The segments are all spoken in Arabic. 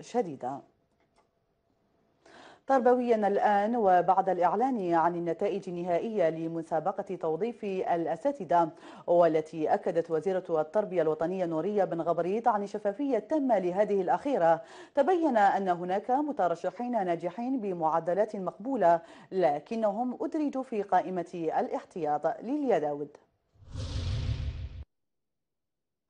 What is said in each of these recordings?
شديدة تربويا الآن وبعد الإعلان عن النتائج النهائية لمسابقة توظيف الأساتذة والتي أكدت وزيرة التربية الوطنية نورية بن غبريط عن شفافية تامة لهذه الأخيرة تبين أن هناك مترشحين ناجحين بمعدلات مقبولة لكنهم أدرجوا في قائمة الاحتياط لليداود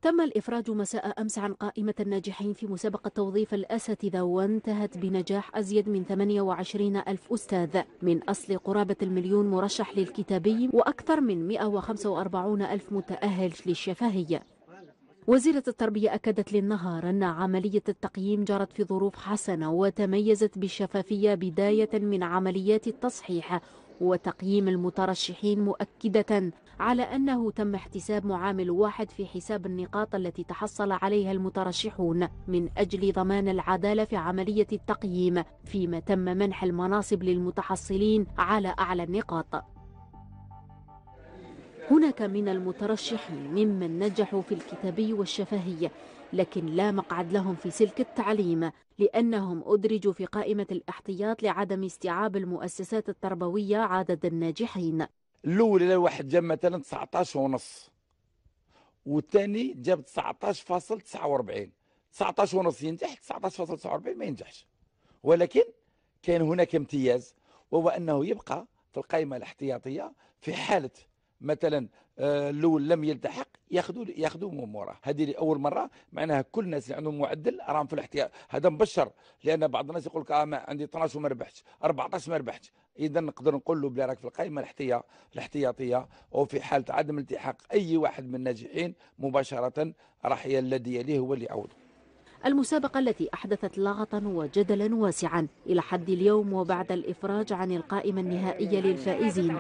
تم الإفراج مساء أمس عن قائمة الناجحين في مسابقة توظيف الأساتذة وانتهت بنجاح أزيد من 28 ألف أستاذ من أصل قرابة المليون مرشح للكتابي وأكثر من 145 ألف متأهل للشفاهية وزيرة التربية أكدت للنهار أن عملية التقييم جرت في ظروف حسنة وتميزت بالشفافية بداية من عمليات التصحيح وتقييم المترشحين مؤكدة على أنه تم احتساب معامل واحد في حساب النقاط التي تحصل عليها المترشحون من أجل ضمان العدالة في عملية التقييم فيما تم منح المناصب للمتحصلين على أعلى النقاط هناك من المترشحين ممن نجحوا في الكتابي والشفهية لكن لا مقعد لهم في سلك التعليم لأنهم أدرجوا في قائمة الاحتياط لعدم استيعاب المؤسسات التربوية عدد الناجحين الأول واحد جاب مثلا 19 ونص والثاني جاب 19.49 19 ونص ينجح 19.49 ما ينجحش ولكن كان هناك امتياز وهو أنه يبقى في القائمة الاحتياطية في حالة مثلا الاول آه، لم يلتحق ياخذوا ياخذوا من وراه هذه لاول مره معناها كل الناس اللي عندهم معدل راهم في الاحتياط هذا مبشر لان بعض الناس يقول لك آه عندي 12 وما ربحتش 14 ما ربحتش اذا نقدر نقول له بلي راك في القائمه الاحتياط الاحتياطيه وفي حاله عدم التحاق اي واحد من الناجحين مباشره راح الذي يليه هو اللي يعوضه المسابقة التي أحدثت لغطا وجدلا واسعا إلى حد اليوم وبعد الإفراج عن القائمة النهائية للفائزين